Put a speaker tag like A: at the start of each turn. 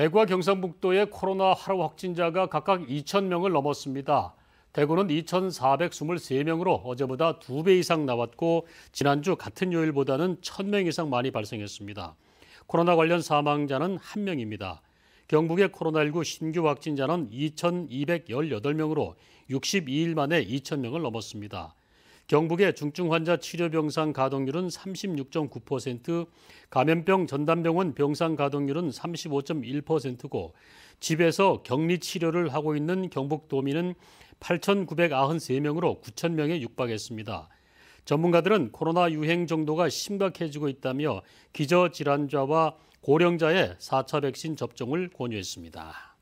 A: 대구와 경상북도의 코로나 하루 확진자가 각각 2천명을 넘었습니다. 대구는 2,423명으로 어제보다 2배 이상 나왔고 지난주 같은 요일보다는 1,000명 이상 많이 발생했습니다. 코로나 관련 사망자는 1명입니다. 경북의 코로나19 신규 확진자는 2,218명으로 62일 만에 2,000명을 넘었습니다. 경북의 중증 환자 치료 병상 가동률은 36.9%, 감염병 전담병원 병상 가동률은 35.1%고 집에서 격리 치료를 하고 있는 경북 도민은 8,993명으로 9,000명에 육박했습니다. 전문가들은 코로나 유행 정도가 심각해지고 있다며 기저질환자와 고령자의 4차 백신 접종을 권유했습니다.